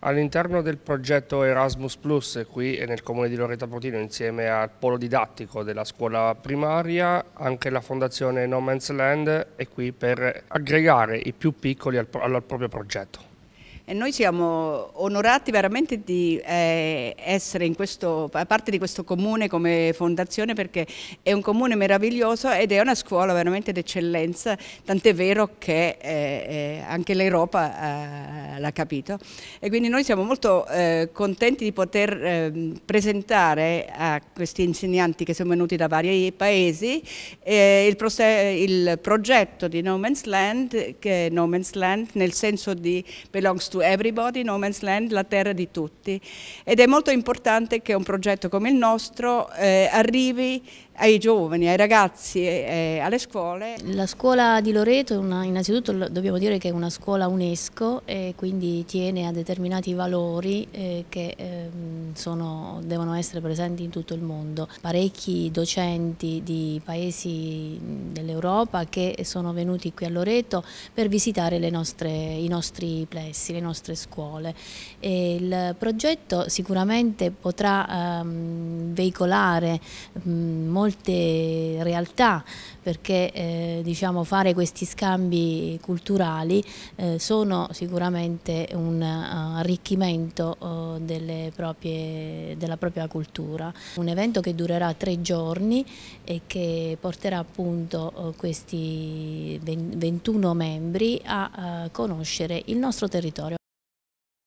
All'interno del progetto Erasmus Plus qui nel comune di Loreto Potino insieme al polo didattico della scuola primaria anche la fondazione No Man's Land è qui per aggregare i più piccoli al, al proprio progetto. E noi siamo onorati veramente di eh, essere in questo, parte di questo comune come fondazione perché è un comune meraviglioso ed è una scuola veramente d'eccellenza, tant'è vero che eh, eh anche l'Europa eh, l'ha capito. E quindi noi siamo molto eh, contenti di poter ehm, presentare a questi insegnanti che sono venuti da vari paesi il, il progetto di No Man's Land, che è No Man's Land nel senso di Belong to to everybody, No Man's Land, la terra di tutti. Ed è molto importante che un progetto come il nostro eh, arrivi ai giovani, ai ragazzi, eh, eh alle scuole. La scuola di Loreto, una, innanzitutto dobbiamo dire che è una scuola UNESCO e quindi tiene a determinati valori eh, che... Ehm, sono, devono essere presenti in tutto il mondo. Parecchi docenti di paesi dell'Europa che sono venuti qui a Loreto per visitare nostre, i nostri plessi, le nostre scuole. E il progetto sicuramente potrà ehm, veicolare mh, molte realtà perché eh, diciamo, fare questi scambi culturali eh, sono sicuramente un eh, arricchimento eh, delle proprie della propria cultura. Un evento che durerà tre giorni e che porterà appunto eh, questi 21 membri a eh, conoscere il nostro territorio.